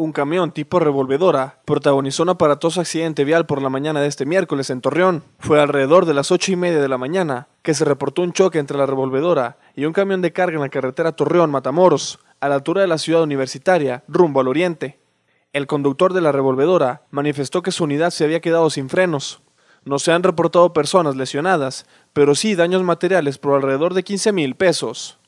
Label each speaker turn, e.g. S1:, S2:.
S1: un camión tipo revolvedora protagonizó un aparatoso accidente vial por la mañana de este miércoles en Torreón. Fue alrededor de las ocho y media de la mañana que se reportó un choque entre la revolvedora y un camión de carga en la carretera Torreón-Matamoros, a la altura de la ciudad universitaria, rumbo al oriente. El conductor de la revolvedora manifestó que su unidad se había quedado sin frenos. No se han reportado personas lesionadas, pero sí daños materiales por alrededor de 15 mil pesos.